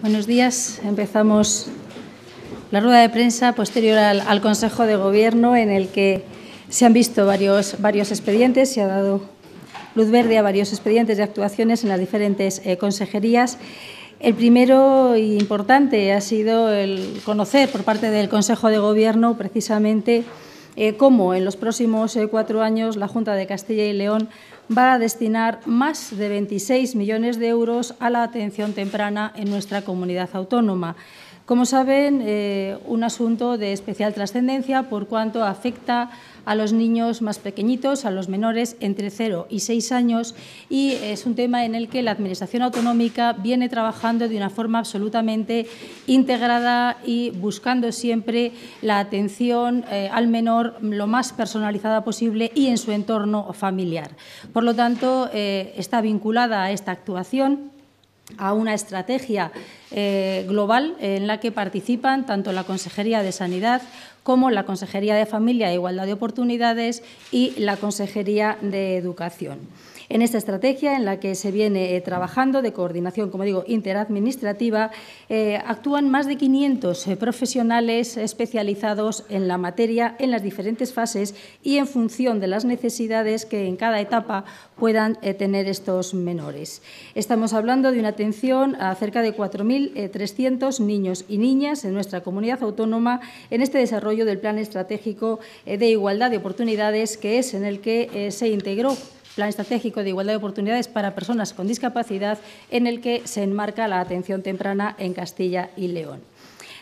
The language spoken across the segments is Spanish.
Buenos días. Empezamos la rueda de prensa posterior al, Consejo de Gobierno en el que se han visto varios, varios expedientes, se ha dado luz verde a varios expedientes de actuaciones en las diferentes eh, consejerías. El primero y importante ha sido el conocer por parte del Consejo de Gobierno precisamente eh, cómo en los próximos eh, cuatro años la Junta de Castilla y León va a destinar más de 26 millones de euros a la atención temprana en nuestra comunidad autónoma. Como saben, eh, un asunto de especial trascendencia por cuanto afecta a los niños más pequeñitos, a los menores entre 0 y 6 años y es un tema en el que la Administración autonómica viene trabajando de una forma absolutamente integrada y buscando siempre la atención eh, al menor lo más personalizada posible y en su entorno familiar. Por lo tanto, eh, está vinculada a esta actuación a una estrategia eh, global en la que participan tanto la Consejería de Sanidad como la Consejería de Familia e Igualdad de Oportunidades y la Consejería de Educación. En esta estrategia en la que se viene eh, trabajando de coordinación, como digo, interadministrativa, eh, actúan más de 500 eh, profesionales especializados en la materia en las diferentes fases y en función de las necesidades que en cada etapa puedan tener estos menores. Estamos hablando de una atención a cerca de 4.300 niños y niñas en nuestra comunidad autónoma en este desarrollo del Plan Estratégico eh, de Igualdad de Oportunidades, que es en el que eh, se integró Plan Estratégico de Igualdad de Oportunidades para Personas con Discapacidad, en el que se enmarca la atención temprana en Castilla y León.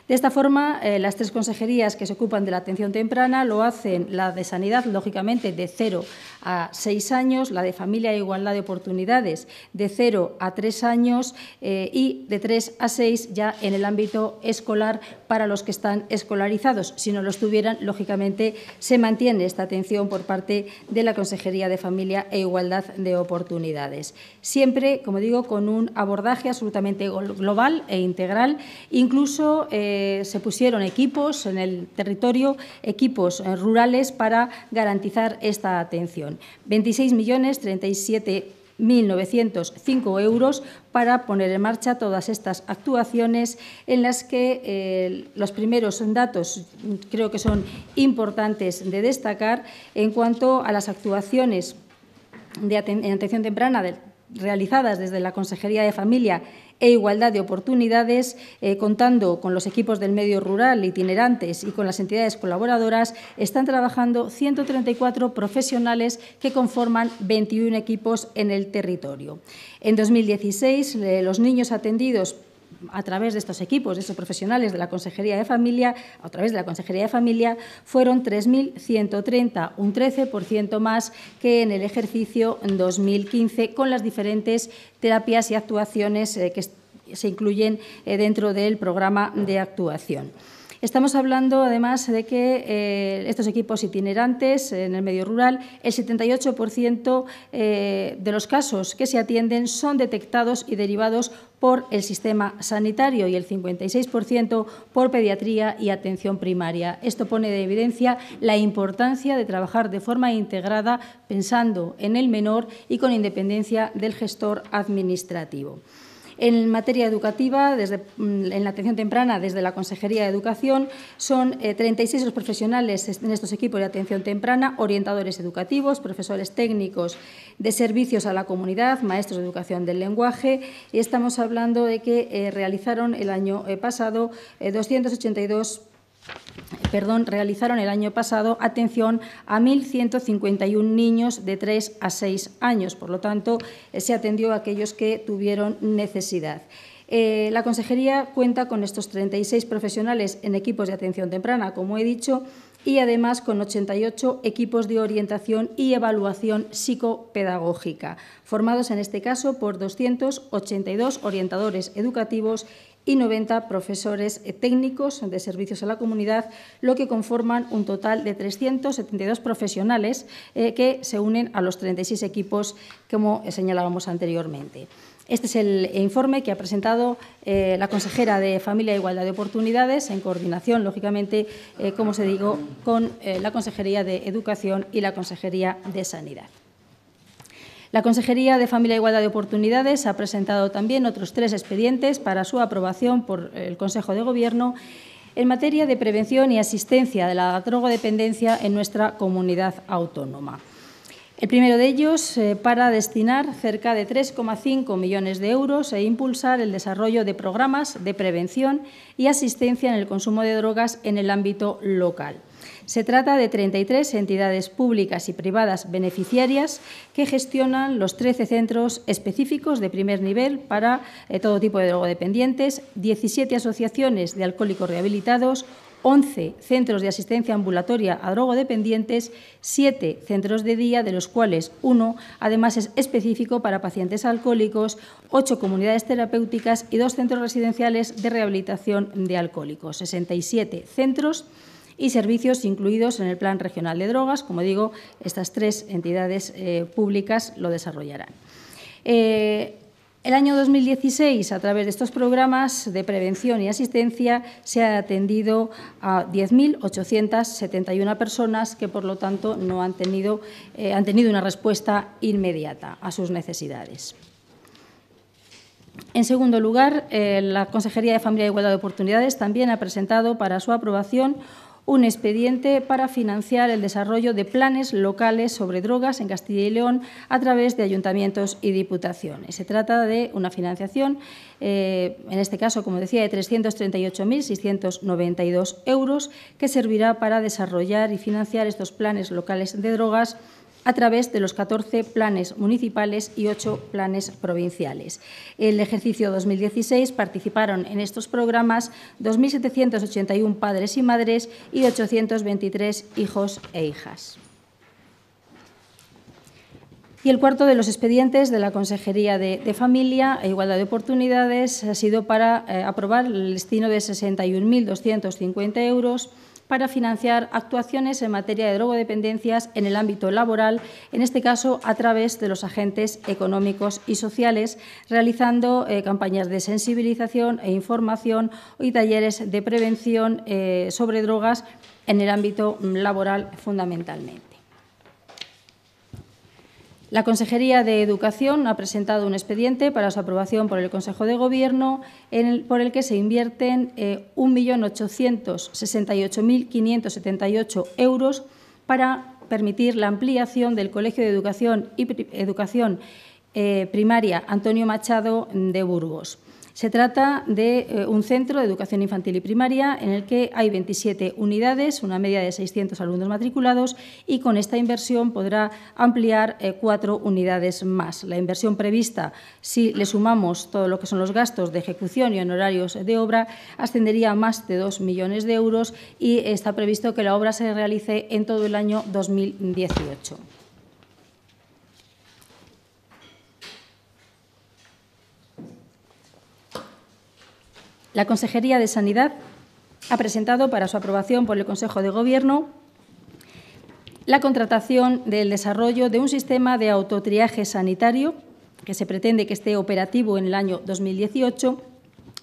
De esta forma, eh, las tres consejerías que se ocupan de la atención temprana lo hacen la de Sanidad, lógicamente, de cero a seis años, la de familia e igualdad de oportunidades de 0 a 3 años eh, y de 3 a 6 ya en el ámbito escolar para los que están escolarizados. Si no los tuvieran, lógicamente se mantiene esta atención por parte de la Consejería de Familia e Igualdad de Oportunidades. Siempre, como digo, con un abordaje absolutamente global e integral. Incluso eh, se pusieron equipos en el territorio, equipos eh, rurales para garantizar esta atención. 26.037.905 euros para poner en marcha todas estas actuaciones en las que eh, los primeros datos creo que son importantes de destacar en cuanto a las actuaciones de atención temprana del realizadas desde la Consejería de Familia e Igualdad de Oportunidades, eh, contando con los equipos del medio rural itinerantes y con las entidades colaboradoras, están trabajando 134 profesionales que conforman 21 equipos en el territorio. En 2016, eh, los niños atendidos a través de estos equipos, de estos profesionales de la Consejería de Familia, a través de la Consejería de Familia, fueron 3.130, un 13% más que en el ejercicio 2015, con las diferentes terapias y actuaciones eh, que se incluyen eh, dentro del programa de actuación. Estamos hablando además de que eh, estos equipos itinerantes en el medio rural, el 78% eh, de los casos que se atienden son detectados y derivados por el sistema sanitario y el 56% por pediatría y atención primaria. Esto pone de evidencia la importancia de trabajar de forma integrada pensando en el menor y con independencia del gestor administrativo. En materia educativa, desde, mm, en la atención temprana, desde la Consejería de Educación, son 36 eh, los profesionales en estos equipos de atención temprana, orientadores educativos, profesores técnicos de servicios a la comunidad, maestros de educación del lenguaje. Y estamos hablando de que eh, realizaron el año eh, pasado 282 perdón, realizaron el año pasado atención a 1.151 niños de 3 a 6 años. Por lo tanto, eh, se atendió a aquellos que tuvieron necesidad. Eh, la consejería cuenta con estos 36 profesionales en equipos de atención temprana, como he dicho, y además con 88 equipos de orientación y evaluación psicopedagógica, formados en este caso por 282 orientadores educativos y 90 profesores eh, técnicos de servicios a la comunidad, lo que conforman un total de 372 profesionales eh, que se unen a los 36 equipos, como señalábamos anteriormente. Este es el informe que ha presentado eh, la consejera de Familia e Igualdad de Oportunidades, en coordinación, lógicamente, como se digo, con la Consejería de Educación y la Consejería de Sanidad. La Consejería de Familia e Igualdad de Oportunidades ha presentado también otros tres expedientes para su aprobación por el Consejo de Gobierno en materia de prevención y asistencia de la drogodependencia en nuestra comunidad autónoma. El primero de ellos eh, para destinar cerca de 3,5 millones de euros e impulsar el desarrollo de programas de prevención y asistencia en el consumo de drogas en el ámbito local. Se trata de 33 entidades públicas y privadas beneficiarias que gestionan los 13 centros específicos de primer nivel para eh, todo tipo de drogodependientes, 17 asociaciones de alcohólicos rehabilitados, 11 centros de asistencia ambulatoria a drogodependientes, 7 centros de día, de los cuales uno además es específico para pacientes alcohólicos, 8 comunidades terapéuticas y 2 centros residenciales de rehabilitación de alcohólicos, 67 centros y servicios incluidos en el Plan Regional de Drogas. Como digo, estas tres entidades eh, públicas lo desarrollarán. Eh, el año 2016, a través de estos programas de prevención y asistencia, se ha atendido a 10.871 personas que, por lo tanto, no han tenido, eh, han tenido una respuesta inmediata a sus necesidades. En segundo lugar, la Consejería de Familia e Igualdad de Oportunidades también ha presentado para su aprobación un expediente para financiar el desarrollo de planes locales sobre drogas en Castilla y León a través de ayuntamientos y diputaciones. Se trata de una financiación, eh, en este caso, como decía, de 338.692 euros, que servirá para desarrollar y financiar estos planes locales de drogas a través de los 14 planes municipales y 8 planes provinciales. El ejercicio 2016 participaron en estos programas 2.781 padres y madres y 823 hijos e hijas. Y el cuarto de los expedientes de la Consejería de, Familia e Igualdad de Oportunidades ha sido para eh, aprobar el destino de 61.250 euros para financiar actuaciones en materia de drogodependencias en el ámbito laboral, en este caso a través de los agentes económicos y sociales, realizando eh, campañas de sensibilización e información y talleres de prevención eh, sobre drogas en el ámbito laboral fundamentalmente. La Consejería de Educación ha presentado un expediente para su aprobación por el Consejo de Gobierno por el que se invierten 1.868.578 eh, euros para permitir la ampliación del Colegio de Educación y Educación eh, Primaria Antonio Machado de Burgos. Se trata de eh, un centro de educación infantil y primaria en el que hay 27 unidades, una media de 600 alumnos matriculados y con esta inversión podrá ampliar eh, cuatro unidades más. La inversión prevista, si le sumamos todo lo que son los gastos de ejecución y honorarios de obra, ascendería a más de 2 millones de euros y está previsto que la obra se realice en todo el año 2018. La Consejería de Sanidad ha presentado para su aprobación por el Consejo de Gobierno la contratación del desarrollo de un sistema de autotriaje sanitario que se pretende que esté operativo en el año 2018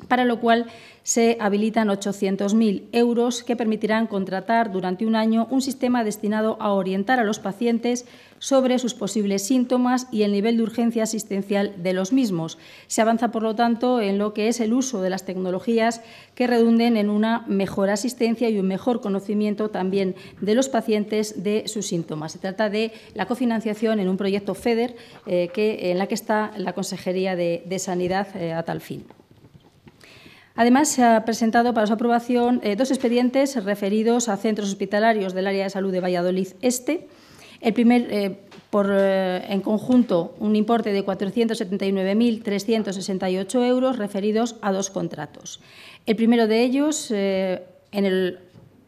para lo cual se habilitan 800.000 euros que permitirán contratar durante un año un sistema destinado a orientar a los pacientes sobre sus posibles síntomas y el nivel de urgencia asistencial de los mismos. Se avanza, por lo tanto, en lo que es el uso de las tecnologías que redunden en una mejor asistencia y un mejor conocimiento también de los pacientes de sus síntomas. Se trata de la cofinanciación en un proyecto FEDER eh, en la que está la Consejería de, Sanidad eh, a tal fin. Además, se ha presentado para su aprobación eh, dos expedientes referidos a centros hospitalarios del área de salud de Valladolid Este. El primer, eh, por, eh, en conjunto, un importe de 479.368 euros referidos a dos contratos. El primero de ellos, en el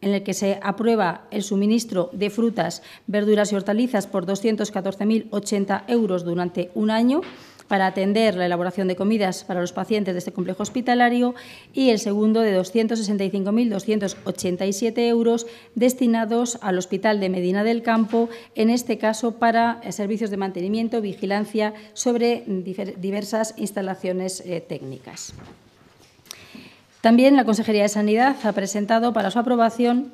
en el que se aprueba el suministro de frutas, verduras y hortalizas por 214.080 euros durante un año para atender la elaboración de comidas para los pacientes de este complejo hospitalario y el segundo de 265.287 euros destinados al Hospital de Medina del Campo, en este caso para eh, servicios de mantenimiento, vigilancia sobre diversas instalaciones eh, técnicas. También la Consejería de Sanidad ha presentado para su aprobación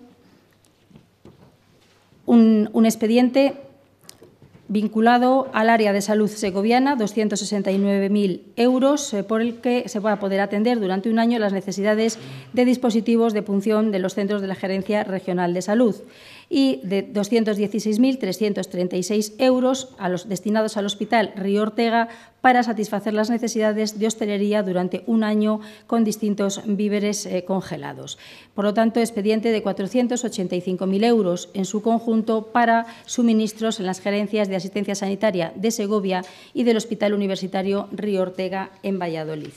un expediente vinculado al área de salud segoviana, 269.000 euros, eh, por el que se va a poder atender durante un año las necesidades de dispositivos de punción de los centros de la Gerencia Regional de Salud y de 216.336 euros a los, destinados al Hospital Río Ortega para satisfacer las necesidades de hostelería durante un año con distintos víveres eh, congelados. Por lo tanto, expediente de 485.000 euros en su conjunto para suministros en las gerencias de asistencia sanitaria de Segovia y del Hospital Universitario Río Ortega en Valladolid.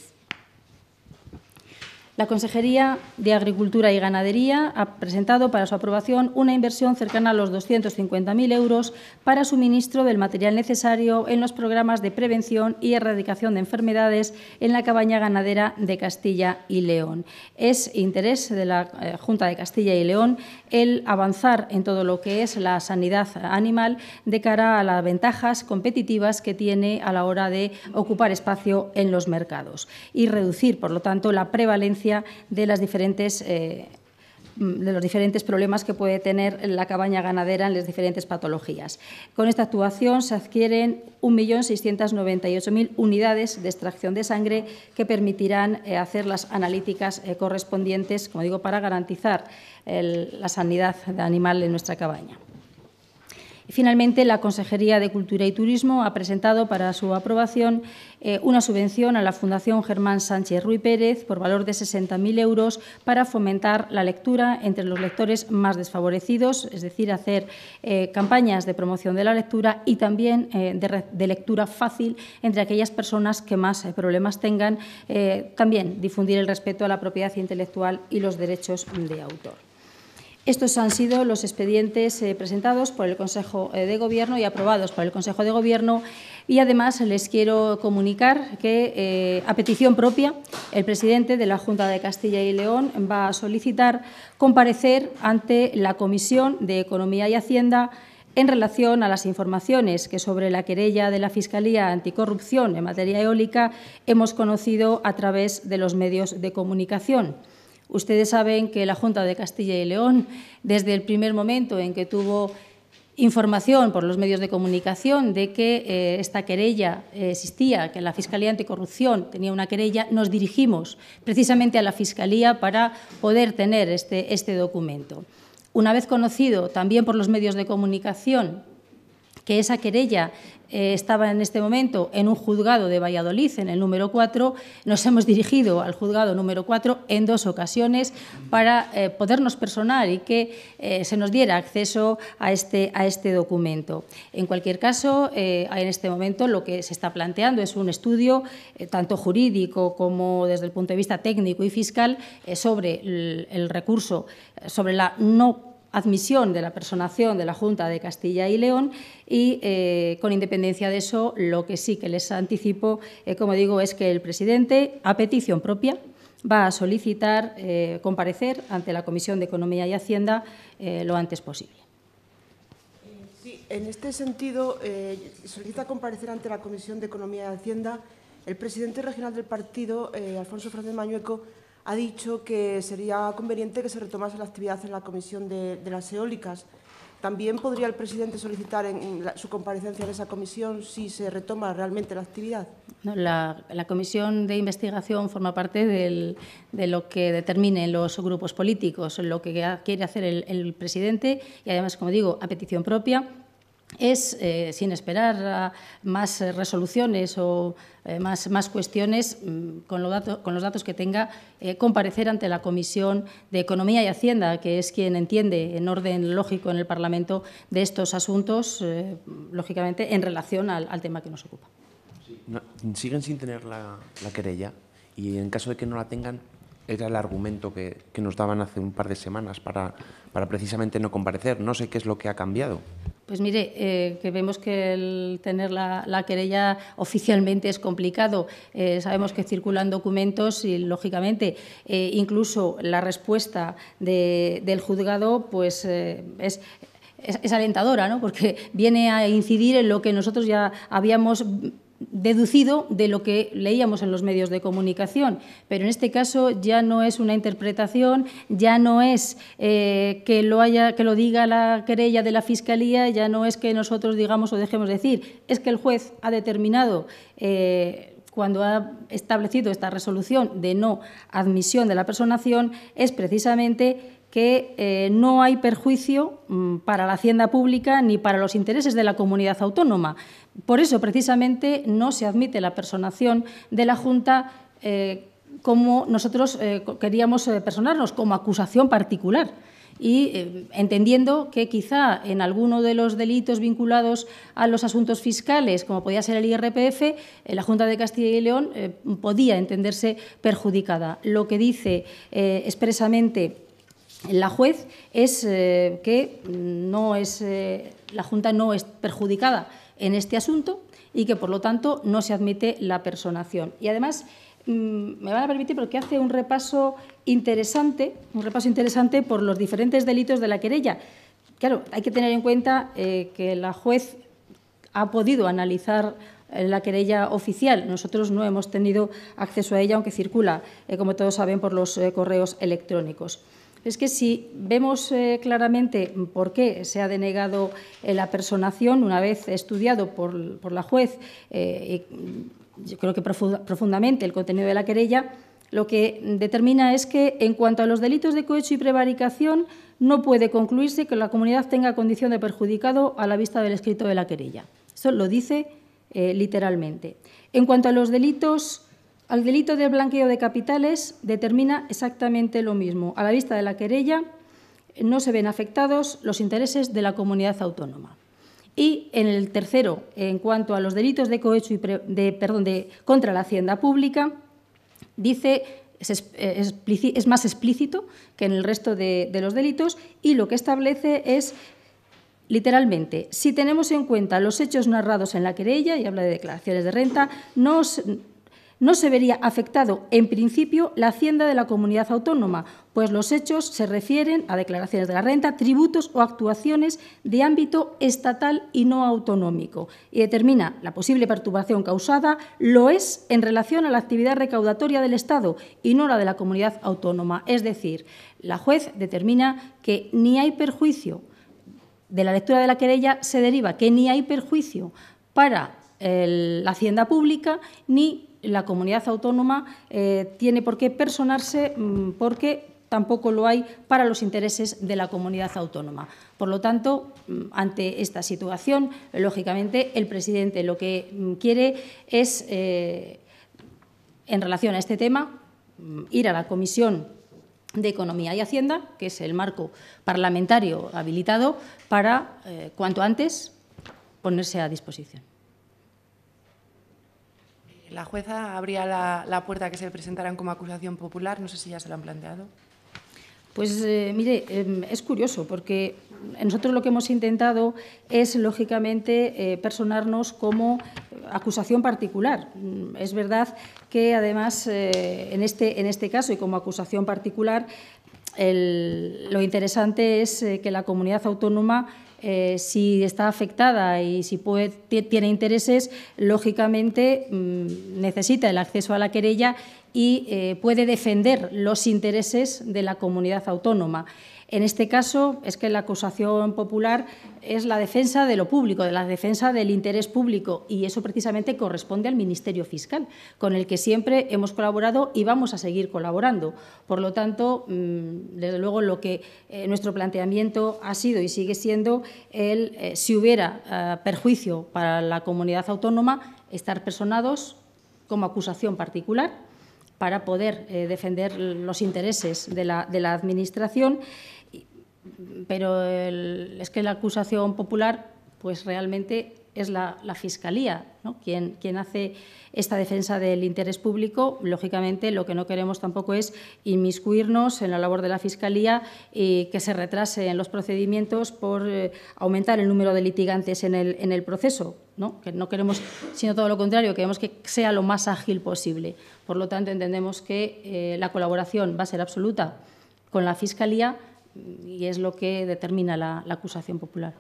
La Consejería de Agricultura y Ganadería ha presentado para su aprobación una inversión cercana a los 250.000 euros para suministro del material necesario en los programas de prevención y erradicación de enfermedades en la cabaña ganadera de Castilla y León. Es interés de la eh, Junta de Castilla y León el avanzar en todo lo que es la sanidad animal de cara a las ventajas competitivas que tiene a la hora de ocupar espacio en los mercados y reducir, por lo tanto, la prevalencia de eh, de los diferentes problemas que puede tener la cabaña ganadera en las diferentes patologías. Con esta actuación se adquieren 1.698.000 unidades de extracción de sangre que permitirán eh, hacer las analíticas eh, correspondientes, como digo, para garantizar la sanidad de animal en nuestra cabaña. Finalmente, la Consejería de Cultura y Turismo ha presentado para su aprobación eh, una subvención a la Fundación Germán Sánchez Ruy Pérez por valor de 60.000 euros para fomentar la lectura entre los lectores más desfavorecidos, es decir, hacer eh, campañas de promoción de la lectura y también eh, de, lectura fácil entre aquellas personas que más problemas tengan, también difundir el respeto a la propiedad intelectual y los derechos de autor. Estos han sido los expedientes eh, presentados por el Consejo eh, de Gobierno y aprobados por el Consejo de Gobierno. Y además les quiero comunicar que, eh, a petición propia, el presidente de la Junta de Castilla y León va a solicitar comparecer ante la Comisión de Economía y Hacienda en relación a las informaciones que sobre la querella de la Fiscalía Anticorrupción en materia eólica hemos conocido a través de los medios de comunicación. Ustedes saben que la Junta de Castilla y León, desde el primer momento en que tuvo información por los medios de comunicación de que eh, esta querella eh, existía, que la Fiscalía Anticorrupción tenía una querella, nos dirigimos precisamente a la Fiscalía para poder tener este, este documento. Una vez conocido también por los medios de comunicación que esa querella eh, estaba en este momento en un juzgado de Valladolid, en el número 4. Nos hemos dirigido al juzgado número 4 en dos ocasiones para eh, podernos personar y que eh, se nos diera acceso a este, a este documento. En cualquier caso, en este momento lo que se está planteando es un estudio, tanto jurídico como desde el punto de vista técnico y fiscal, sobre el recurso, sobre la no admisión de la personación de la Junta de Castilla y León y, eh, con independencia de eso, lo que sí que les anticipo, eh, como digo, es que el presidente, a petición propia, va a solicitar eh, comparecer ante la Comisión de Economía y Hacienda lo antes posible. en este sentido, solicita comparecer ante la Comisión de Economía y Hacienda el presidente regional del partido, Alfonso Fernández Mañueco, ha dicho que sería conveniente que se retomase la actividad en la Comisión de, las Eólicas. También podría el presidente solicitar en, su comparecencia en esa comisión si se retoma realmente la actividad. la, comisión de investigación forma parte de lo que determinen los grupos políticos, lo que quiere hacer el presidente y además, como digo, a petición propia es, eh, sin esperar más eh, resoluciones o eh, más, más, cuestiones, mm, con, con, los datos que tenga, comparecer ante la Comisión de Economía y Hacienda, que es quien entiende en orden lógico en el Parlamento de estos asuntos, lógicamente en relación al, tema que nos ocupa. siguen sin tener la, querella y en caso de que no la tengan, era el argumento que, que nos daban hace un par de semanas para, para precisamente no comparecer. No sé qué es lo que ha cambiado. Pues mire, eh, que vemos que el tener la, querella oficialmente es complicado. Eh, sabemos que circulan documentos y, lógicamente, eh, incluso la respuesta del juzgado pues, es es, alentadora, ¿no? porque viene a incidir en lo que nosotros ya habíamos deducido de lo que leíamos en los medios de comunicación. Pero en este caso ya no es una interpretación, ya no es eh, que, lo haya, que lo diga la querella de la Fiscalía, ya no es que nosotros digamos o dejemos decir, es que el juez ha determinado. Eh, cuando ha establecido esta resolución de no admisión de la personación, es precisamente que eh, no hay perjuicio mm, para la hacienda pública ni para los intereses de la comunidad autónoma. Por eso, precisamente, no se admite la personación de la Junta. Eh, como nosotros eh, queríamos personarnos, como acusación particular y entendiendo que quizá en alguno de los delitos vinculados a los asuntos fiscales, como podía ser el IRPF, la Junta de Castilla y León podía entenderse perjudicada. Lo que dice expresamente la juez es eh, que no es, eh, la Junta no es perjudicada en este asunto y que, por lo tanto, no se admite la personación. Y además, mm, me van a permitir porque hace un repaso interesante, un repaso interesante por los diferentes delitos de la querella. Claro, hay que tener en cuenta eh, que la juez ha podido analizar la querella oficial. Nosotros no hemos tenido acceso a ella, aunque circula, como todos saben, por los correos electrónicos es que si vemos eh, claramente por qué se ha denegado eh, la personación, una vez estudiado por, la juez, eh, yo creo que profundamente el contenido de la querella, lo que determina es que, en cuanto a los delitos de cohecho y prevaricación, no puede concluirse que la comunidad tenga condición de perjudicado a la vista del escrito de la querella. Eso lo dice literalmente. En cuanto a los delitos al delito de blanqueo de capitales determina exactamente lo mismo. A la vista de la querella no se ven afectados los intereses de la comunidad autónoma. Y en el tercero, en cuanto a los delitos de cohecho y de, perdón, de, contra la hacienda pública, dice es, eh, más explícito que en el resto de, los delitos y lo que establece es literalmente, si tenemos en cuenta los hechos narrados en la querella, y habla de declaraciones de renta, no, no se vería afectado en principio la hacienda de la comunidad autónoma, pues los hechos se refieren a declaraciones de la renta, tributos o actuaciones de ámbito estatal y no autonómico, y determina la posible perturbación causada lo es en relación a la actividad recaudatoria del Estado y no la de la comunidad autónoma. Es decir, la juez determina que ni hay perjuicio de la lectura de la querella se deriva que ni hay perjuicio para eh, la hacienda pública ni la comunidad autónoma eh, tiene por qué personarse mm, porque tampoco lo hay para los intereses de la comunidad autónoma. Por lo tanto, mm, ante esta situación, lógicamente, el presidente lo que mm, quiere es, eh, en relación a este tema, ir a la Comisión de Economía y Hacienda, que es el marco parlamentario habilitado, para, eh, cuanto antes, ponerse a disposición. La jueza abría la, puerta a que se presentaran como acusación popular. No sé si ya se lo han planteado. Pues eh, mire, em, es curioso porque nosotros lo que hemos intentado es, lógicamente, eh, personarnos como acusación particular. Mm, es verdad que, además, eh, en, este, en este caso y como acusación particular, lo interesante es que la comunidad autónoma eh, si está afectada y si tiene intereses, lógicamente mm, necesita el acceso a la querella y eh, puede defender los intereses de la comunidad autónoma. En este caso es que la acusación popular es la defensa de lo público, de la defensa del interés público y eso precisamente corresponde al Ministerio Fiscal, con el que siempre hemos colaborado y vamos a seguir colaborando. Por lo tanto, mm, desde luego lo que eh, nuestro planteamiento ha sido y sigue siendo el eh, si hubiera perjuicio para la comunidad autónoma estar personados como acusación particular para poder eh, defender los intereses de la, de la Administración, pero es que la acusación popular pues realmente es la, Fiscalía ¿no? quien, hace esta defensa del interés público. Lógicamente, lo que no queremos tampoco es inmiscuirnos en la labor de la Fiscalía y que se retrasen los procedimientos por eh, aumentar el número de litigantes en el, proceso. ¿no? Que no queremos, sino todo lo contrario, queremos que sea lo más ágil posible. Por lo tanto, entendemos que eh, la colaboración va a ser absoluta con la Fiscalía y es lo que determina la acusación popular.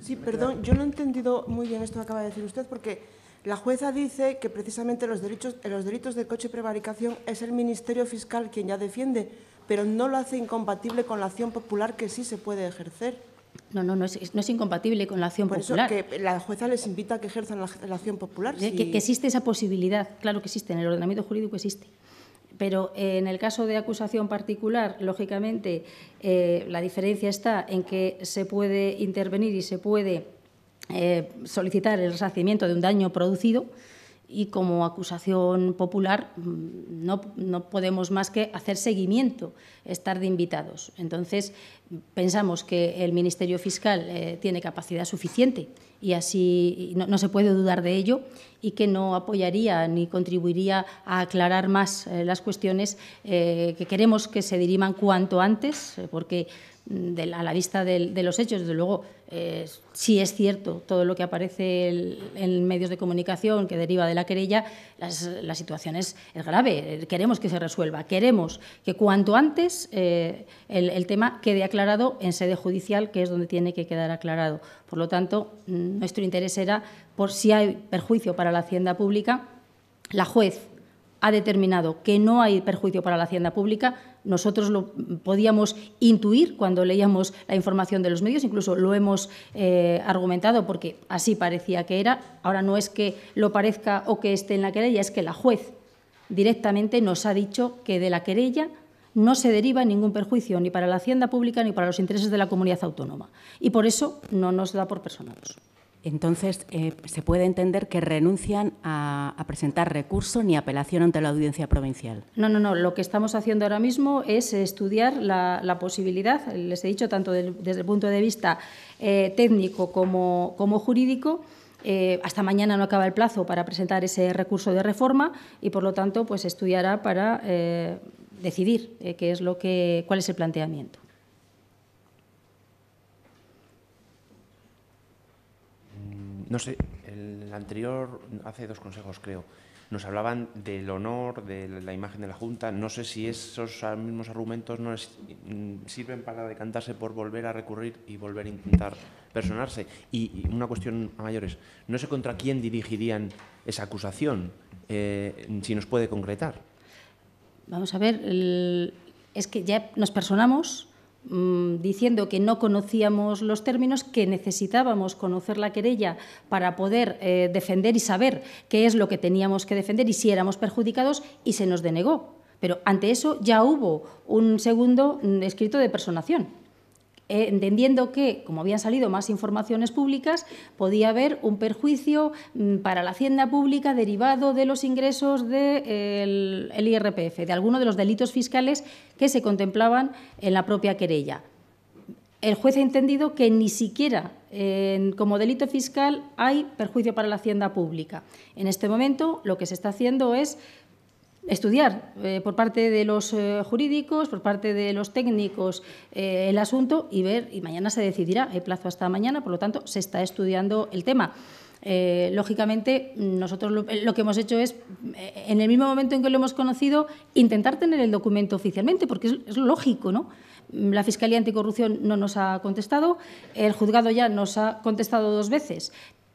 Sí, perdón, yo no he entendido muy bien esto que acaba de decir usted, porque la jueza dice que precisamente los los delitos de coche y prevaricación es el Ministerio Fiscal quien ya defiende, pero no lo hace incompatible con la acción popular que sí se puede ejercer. No, no, no es, no es, incompatible con la acción Por popular. Eso que la jueza les invita a que ejerzan la, acción popular. que, existe esa posibilidad, claro que existe, en el ordenamiento jurídico existe. Pero eh, en el caso de acusación particular, lógicamente, eh, la diferencia está en que se puede intervenir y se puede eh, solicitar el resarcimiento de un daño producido y como acusación popular mm, no, podemos más que hacer seguimiento, estar de invitados. Entonces, pensamos que el Ministerio Fiscal tiene capacidad suficiente y así no, se puede dudar de ello y que no apoyaría ni contribuiría a aclarar más eh, las cuestiones eh, que queremos que se diriman cuanto antes, eh, porque a la vista de, los hechos, desde luego, eh, si es cierto todo lo que aparece en medios de comunicación que deriva de la querella, la situación es, grave. Eh, queremos que se resuelva, queremos que cuanto antes eh, el, el, tema quede aclarado en sede judicial, que es donde tiene que quedar aclarado. Por lo tanto, mm, nuestro interés era, por si hay perjuicio para la hacienda pública, la juez ha determinado que no hay perjuicio para la hacienda pública, nosotros lo podíamos intuir cuando leíamos la información de los medios, incluso lo hemos eh, argumentado porque así parecía que era. Ahora no es que lo parezca o que esté en la querella, es que la juez directamente nos ha dicho que de la querella no se deriva ningún perjuicio ni para la hacienda pública ni para los intereses de la comunidad autónoma. Y por eso no nos da por personados. Entonces, eh, se puede entender que renuncian a, presentar recurso ni apelación ante la audiencia provincial. No, no, no. Lo que estamos haciendo ahora mismo es estudiar la, posibilidad, les he dicho, tanto desde el punto de vista eh, técnico como, jurídico, eh, hasta mañana no acaba el plazo para presentar ese recurso de reforma y, por lo tanto, pues estudiará para decidir qué es lo que, cuál es el planteamiento. no sé, el anterior, hace dos consejos creo, nos hablaban del honor, de la imagen de la Junta. No sé si esos mismos argumentos no mm, sirven para decantarse por volver a recurrir y volver a intentar personarse. Y, una cuestión a mayores, no sé contra quién dirigirían esa acusación, eh, si nos puede concretar. Vamos a ver, es que ya nos personamos Mm, diciendo que no conocíamos los términos, que necesitábamos conocer la querella para poder eh, defender y saber qué es lo que teníamos que defender y si éramos perjudicados y se nos denegó. Pero ante eso ya hubo un segundo mm, escrito de personación. Eh, entendiendo que, como habían salido más informaciones públicas, podía haber un perjuicio mm, para la hacienda pública derivado de los ingresos del eh, IRPF, de alguno de los delitos fiscales que se contemplaban en la propia querella. El juez ha entendido que ni siquiera como delito fiscal hay perjuicio para la hacienda pública. En este momento lo que se está haciendo es estudiar eh, por parte de los eh, jurídicos, por parte de los técnicos eh, el asunto y ver, y mañana se decidirá, El plazo hasta mañana, por lo tanto se está estudiando el tema. lógicamente, nosotros lo, que hemos hecho es, en el mismo momento en que lo hemos conocido, intentar tener el documento oficialmente, porque es, es lógico, ¿no? La Fiscalía Anticorrupción no nos ha contestado, el juzgado ya nos ha contestado dos veces,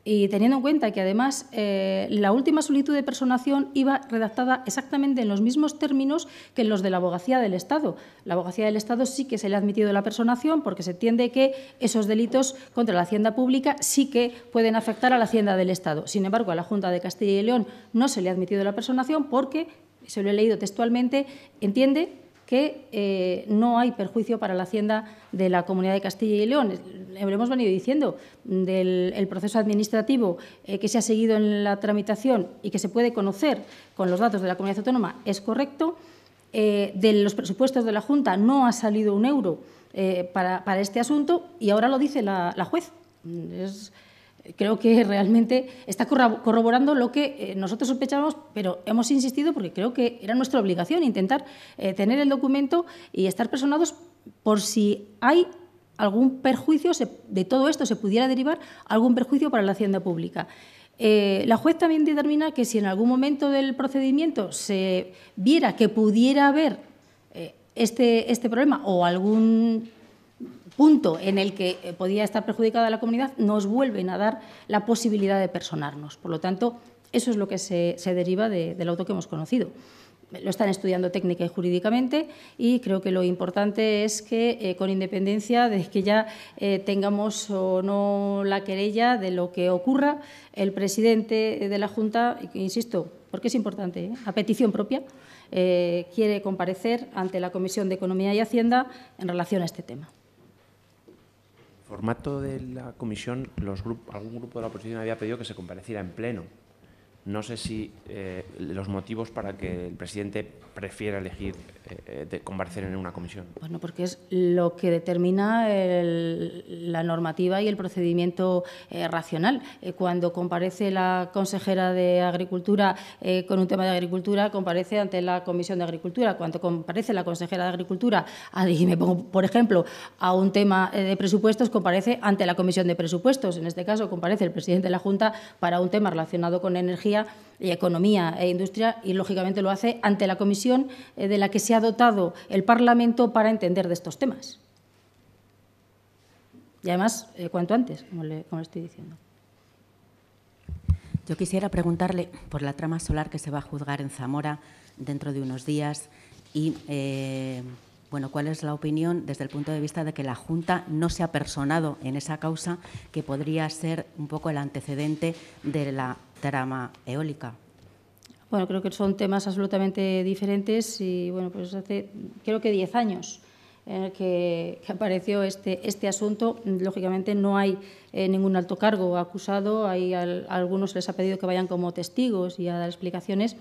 y teniendo en cuenta que además eh, la última solicitud de personación iba redactada exactamente en los mismos términos que en los de la abogacía del Estado. La abogacía del Estado sí que se le ha admitido la personación porque se entiende que esos delitos contra la hacienda pública sí que pueden afectar a la hacienda del Estado. Sin embargo, a la Junta de Castilla y León no se le ha admitido la personación porque, se lo he leído textualmente, entiende que eh, no hay perjuicio para la Hacienda de la Comunidad de Castilla y León. Eh, hemos venido diciendo del el proceso administrativo eh, que se ha seguido en la tramitación y que se puede conocer con los datos de la Comunidad Autónoma es correcto. de los presupuestos de la Junta no ha salido un euro para, este asunto y ahora lo dice la, juez. Es, creo que realmente está corroborando lo que eh, nosotros sospechábamos, pero hemos insistido porque creo que era nuestra obligación intentar eh, tener el documento y estar personados por si hay algún perjuicio de todo esto, se pudiera derivar algún perjuicio para la hacienda pública. Eh, la juez también determina que si en algún momento del procedimiento se viera que pudiera haber este, este problema o algún punto en el que eh, podía estar perjudicada la comunidad, nos vuelven a dar la posibilidad de personarnos. Por lo tanto, eso es lo que se, deriva del auto que hemos conocido. Lo están estudiando técnica y jurídicamente y creo que lo importante es que, eh, con independencia de que ya eh, tengamos o no la querella de lo que ocurra, el presidente de la Junta, insisto, porque es importante, a petición propia, quiere comparecer ante la Comisión de Economía y Hacienda en relación a este tema formato de la comisión, algún grupo de la oposición había pedido que se compareciera en pleno. No sé si eh, los motivos para que el presidente prefiera elegir eh, de comparecer en una comisión. Bueno, porque es lo que determina la normativa y el procedimiento eh, racional. cuando comparece la consejera de Agricultura con un tema de Agricultura, comparece ante la Comisión de Agricultura. Cuando comparece la consejera de Agricultura, me pongo, por ejemplo, a un tema de presupuestos, comparece ante la Comisión de Presupuestos. En este caso, comparece el presidente de la Junta para un tema relacionado con energía y eh, Economía e Industria y, lógicamente, lo hace ante la comisión eh, de la que se ha dotado el Parlamento para entender de estos temas. Y además, eh, cuanto antes, como le, estoy diciendo. Yo quisiera preguntarle por la trama solar que se va a juzgar en Zamora dentro de unos días y bueno, cuál es la opinión desde el punto de vista de que la Junta no se ha personado en esa causa que podría ser un poco el antecedente de la trama eólica? Bueno, creo que son temas absolutamente diferentes y bueno, pues hace creo que 10 años en el que, apareció este, este asunto. Lógicamente no hay eh, ningún alto cargo acusado, hay algunos les ha pedido que vayan como testigos y a dar explicaciones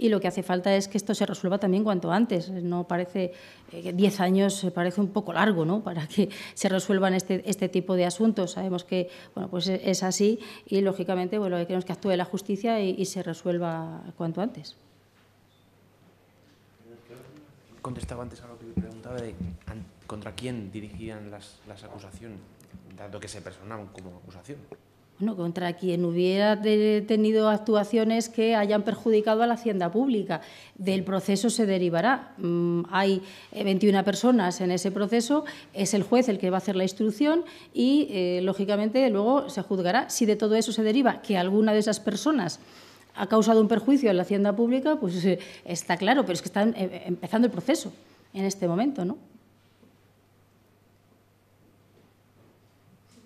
y lo que hace falta es que esto se resuelva también cuanto antes. No parece 10 eh, años eh, parece un poco largo, ¿no? Para que se resuelvan este, este, tipo de asuntos. Sabemos que bueno, pues e, es así y lógicamente bueno, queremos que actúe la justicia y, se resuelva cuanto antes. Contestaba antes a lo que preguntaba de contra quién dirigían las, las acusaciones, dado que se personaban como acusación bueno, contra quien hubiera tenido actuaciones que hayan perjudicado a la hacienda pública. Del proceso se derivará. Mm, hay 21 eh, personas en ese proceso, es el juez el que va a hacer la instrucción y, eh, lógicamente, luego se juzgará. Si de todo eso se deriva que alguna de esas personas ha causado un perjuicio a la hacienda pública, pues eh, está claro, pero es que están empezando el proceso en este momento, ¿no?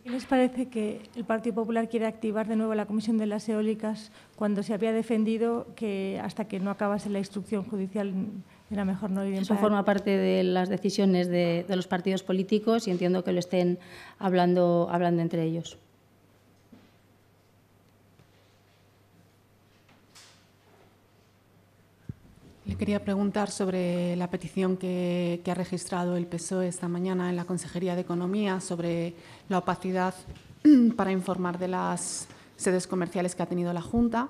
¿Qué les parece que el Partido Popular quiere activar de nuevo la Comisión de las Eólicas cuando se había defendido que hasta que no acabase la instrucción judicial era mejor no ir en Eso forma parte de las decisiones de, los partidos políticos y entiendo que lo estén hablando entre ellos. Le quería preguntar sobre la petición que, ha registrado el PSOE esta mañana en la Consejería de Economía sobre la opacidad para informar de las sedes comerciales que ha tenido la Junta.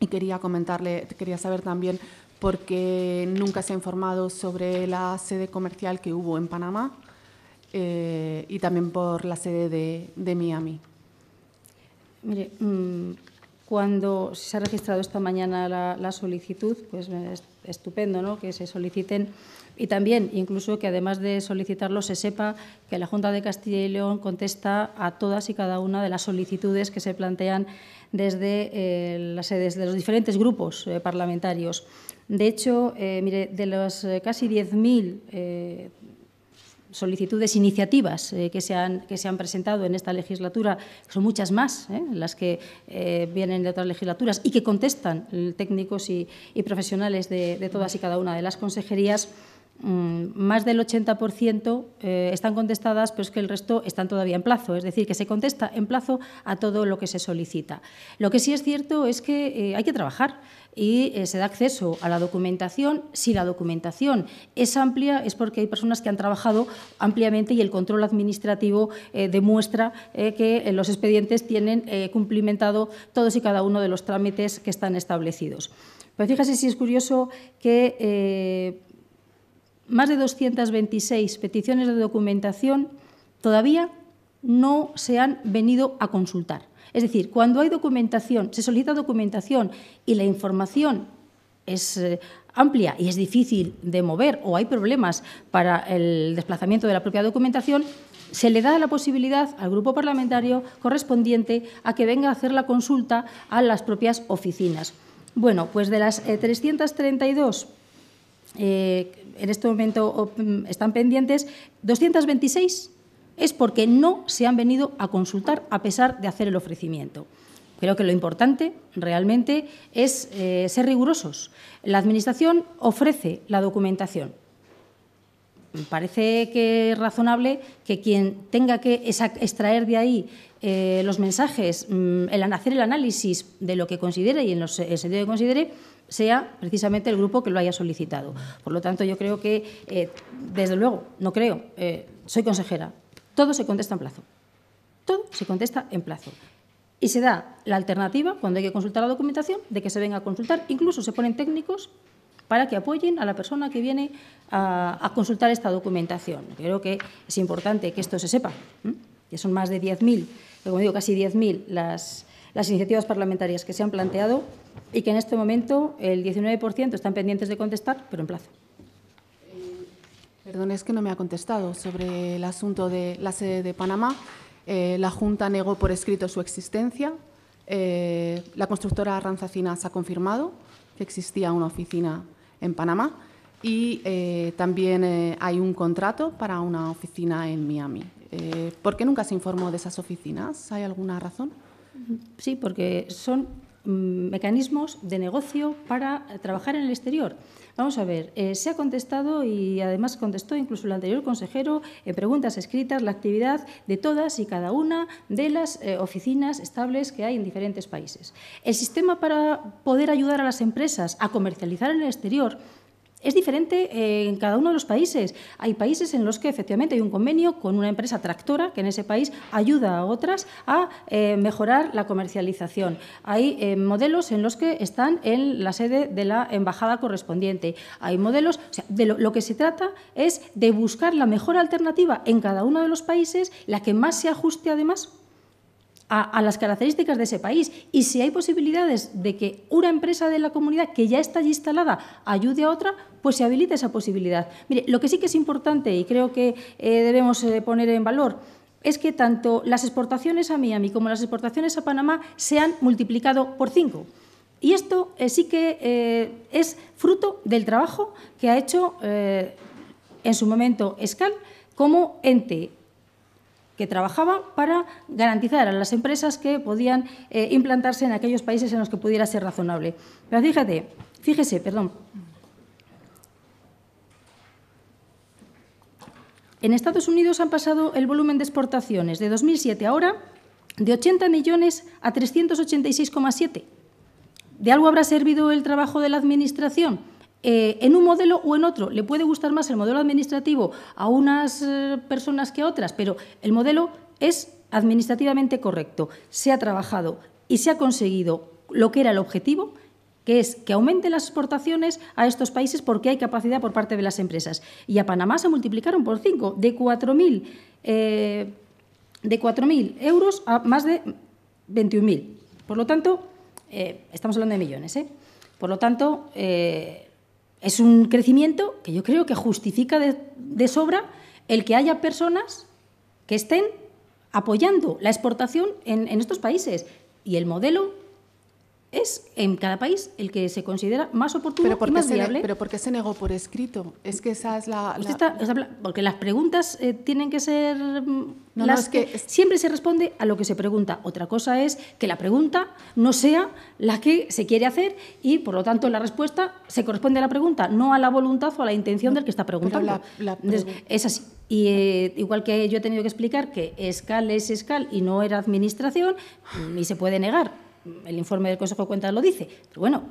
Y quería comentarle, quería saber también por qué nunca se ha informado sobre la sede comercial que hubo en Panamá eh, y también por la sede de, Miami. Mire, mm, cuando se ha registrado esta mañana la, solicitud, pues es estupendo ¿no? que se soliciten y también incluso que además de solicitarlo se sepa que la Junta de Castilla y León contesta a todas y cada una de las solicitudes que se plantean desde eh, las sedes de los diferentes grupos eh, parlamentarios. De hecho, eh, mire, de los casi 10.000 solicitudes iniciativas eh, que, se han, que se han presentado en esta legislatura, son muchas más eh, las que eh, vienen de otras legislaturas y que contestan técnicos y, profesionales de todas y cada una de las consejerías. Mm, más del 80% eh, están contestadas, pero es que el resto están todavía en plazo. Es decir, que se contesta en plazo a todo lo que se solicita. Lo que sí es cierto es que eh, hay que trabajar y eh, se da acceso a la documentación. Si la documentación es amplia es porque hay personas que han trabajado ampliamente y el control administrativo demuestra que los expedientes tienen cumplimentado todos y cada uno de los trámites que están establecidos. Pero fíjese si es curioso que más de 226 peticiones de documentación todavía no se han venido a consultar. Es decir, cuando hay documentación, se solicita documentación y la información es eh, amplia y es difícil de mover o hay problemas para el desplazamiento de la propia documentación, se le da la posibilidad al grupo parlamentario correspondiente a que venga a hacer la consulta a las propias oficinas. Bueno, pues de las 332 eh, eh, en este momento mm, están pendientes, 226 es porque no se han venido a consultar a pesar de hacer el ofrecimiento. Creo que lo importante realmente es eh, ser rigurosos. La Administración ofrece la documentación. parece que es razonable que quien tenga que extraer de ahí eh, los mensajes, mm, el hacer el análisis de lo que considere y en el sentido que considere, sea precisamente el grupo que lo haya solicitado. Por lo tanto, yo creo que, eh, desde luego, no creo, eh, soy consejera, todo se contesta en plazo. Todo se contesta en plazo. Y se da la alternativa, cuando hay que consultar la documentación, de que se venga a consultar. Incluso se ponen técnicos para que apoyen a la persona que viene a, consultar esta documentación. Creo que es importante que esto se sepa. que son más de 10.000, como digo, casi 10.000 las las iniciativas parlamentarias que se han planteado y que en este momento el 19% están pendientes de contestar, pero en plazo. Perdón, es que no me ha contestado sobre el asunto de la sede de Panamá. Eh, la Junta negó por escrito su existencia. Eh, la constructora Ranzacinas ha confirmado que existía una oficina en Panamá y eh, también hay un contrato para una oficina en Miami. ¿Por qué nunca se informó de esas oficinas? ¿Hay alguna razón? Sí, porque son mm, mecanismos de negocio para trabajar en el exterior. Vamos a ver, eh, se ha contestado y además contestó incluso el anterior consejero en eh, preguntas escritas la actividad de todas y cada una de las eh, oficinas estables que hay en diferentes países. El sistema para poder ayudar a las empresas a comercializar en el exterior es diferente eh, en cada uno de los países. Hay países en los que efectivamente hay un convenio con una empresa tractora que en ese país ayuda a otras a eh, mejorar la comercialización. Hay eh, modelos en los que están en la sede de la embajada correspondiente. Hay modelos, o sea, de lo, lo, que se trata es de buscar la mejor alternativa en cada uno de los países, la que más se ajuste además a, las características de ese país. Y si hay posibilidades de que una empresa de la comunidad que ya está allí instalada ayude a otra, pues se habilita esa posibilidad. Mire, lo que sí que es importante y creo que eh, debemos eh, poner en valor es que tanto las exportaciones a Miami como las exportaciones a Panamá se han multiplicado por cinco. Y esto eh, sí que es fruto del trabajo que ha hecho en su momento ESCAL como ente que trabajaba para garantizar a las empresas que podían eh, implantarse en aquellos países en los que pudiera ser razonable. Pero fíjate, fíjese, perdón. En Estados Unidos han pasado el volumen de exportaciones de 2007 ahora de 80 millones a 386,7. ¿De algo habrá servido el trabajo de la Administración? Eh, en un modelo o en otro. Le puede gustar más el modelo administrativo a unas eh, personas que a otras, pero el modelo es administrativamente correcto. Se ha trabajado y se ha conseguido lo que era el objetivo que es que aumente las exportaciones a estos países porque hay capacidad por parte de las empresas. Y a Panamá se multiplicaron por cinco, de 4.000 eh, de euros a más de 21.000. Por lo tanto, estamos hablando de millones. Por lo tanto, es un crecimiento que yo creo que justifica de, sobra el que haya personas que estén apoyando la exportación en, en estos países. Y el modelo es en cada país el que se considera más oportuno pero y más viable. pero ¿por qué se negó por escrito? Es que esa es la... porque las preguntas eh, tienen que ser... Mm, las que, Siempre se responde a lo que se pregunta. Otra cosa es que la pregunta no sea la que se quiere hacer y, por lo tanto, la respuesta se corresponde a la pregunta, no a la voluntad o a la intención del que está preguntando. es así. Y eh, igual que yo he tenido que explicar que escal es escal y no era administración, ni se puede negar el informe del Consejo de Cuentas lo dice, bueno,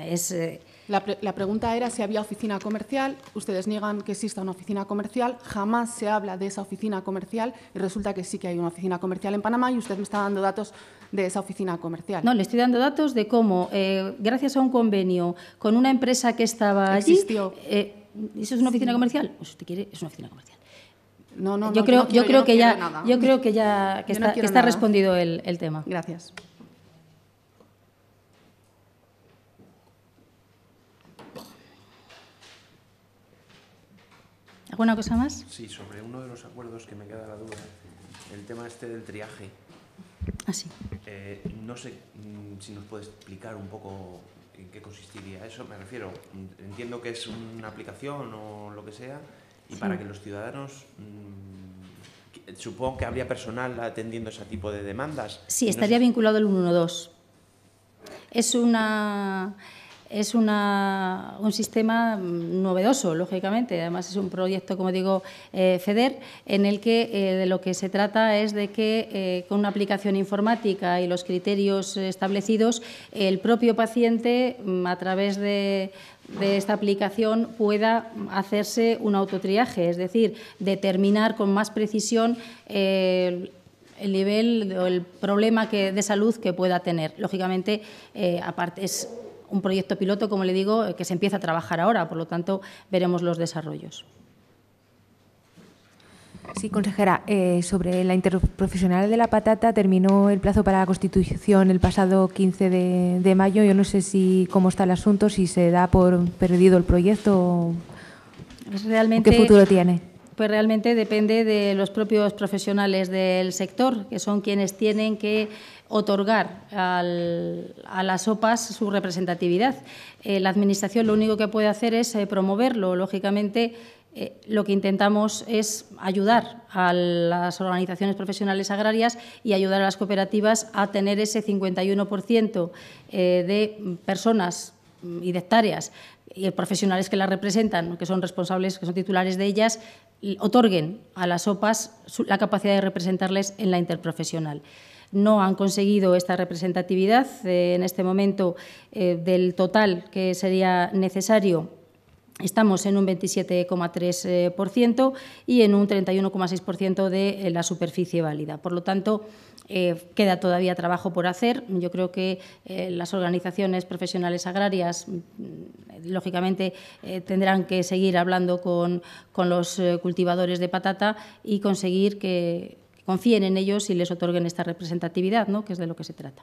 es... Eh, la, pregunta era si había oficina comercial. Ustedes niegan que exista una oficina comercial. Jamás se habla de esa oficina comercial y resulta que sí que hay una oficina comercial en Panamá y usted me está dando datos de esa oficina comercial. No, le estoy dando datos de cómo, eh, gracias a un convenio con una empresa que estaba allí. Eh, ¿Eso es una oficina comercial? Pues usted quiere, es una oficina comercial. No, no, yo no, creo, yo, creo que ya, yo creo que ya está, respondido el tema. Gracias. ¿Alguna cosa más? Sí, sobre uno de los acuerdos que me queda la duda, el tema este del triaje. Así. Ah, eh, no sé mm, si nos puede explicar un poco en qué consistiría eso, me refiero, mm, entiendo que es una aplicación o lo que sea, y para que los ciudadanos... Mm, supongo que habría personal atendiendo ese tipo de demandas. Sí, estaría vinculado al 112. Es una es un sistema mm, novedoso, lógicamente. Además, es un proyecto, como digo, eh, FEDER, en el que eh, de lo que se trata es de que eh, con una aplicación informática y los criterios establecidos, el propio paciente, mm, a través de, esta aplicación pueda hacerse un autotriaje, es decir, determinar con más precisión el nivel o el problema que, de salud que pueda tener. Lógicamente, aparte es un proyecto piloto, como le digo, eh, que se empieza a trabajar ahora, por lo tanto, veremos los desarrollos. Sí, consejera, eh, sobre la interprofesional de la patata, terminó el plazo para la constitución el pasado 15 de, mayo. Yo no sé si cómo está el asunto, si se da por perdido el proyecto. Realmente, ¿Qué futuro tiene? Pues realmente depende de los propios profesionales del sector, que son quienes tienen que otorgar a las OPAs su representatividad. Eh, la Administración lo único que puede hacer es eh, promoverlo. Lógicamente, eh, lo que intentamos es ayudar a las organizaciones profesionales agrarias y ayudar a las cooperativas a tener ese 51% de personas mm, y de hectáreas y profesionales que las representan, que son responsables, que son titulares de ellas, otorguen a las OPAs la capacidad de representarles en la interprofesional no han conseguido esta representatividad eh, en este momento eh, del total que sería necesario. Estamos en un 27,3% eh, y en un 31,6% de la superficie válida. Por lo tanto, eh, queda todavía trabajo por hacer. Yo creo que eh, las organizaciones profesionales agrarias, mm, lógicamente, eh, tendrán que seguir hablando con, con los cultivadores de patata y conseguir que confíen en ellos y les otorguen esta representatividad, ¿no? que es de lo que se trata.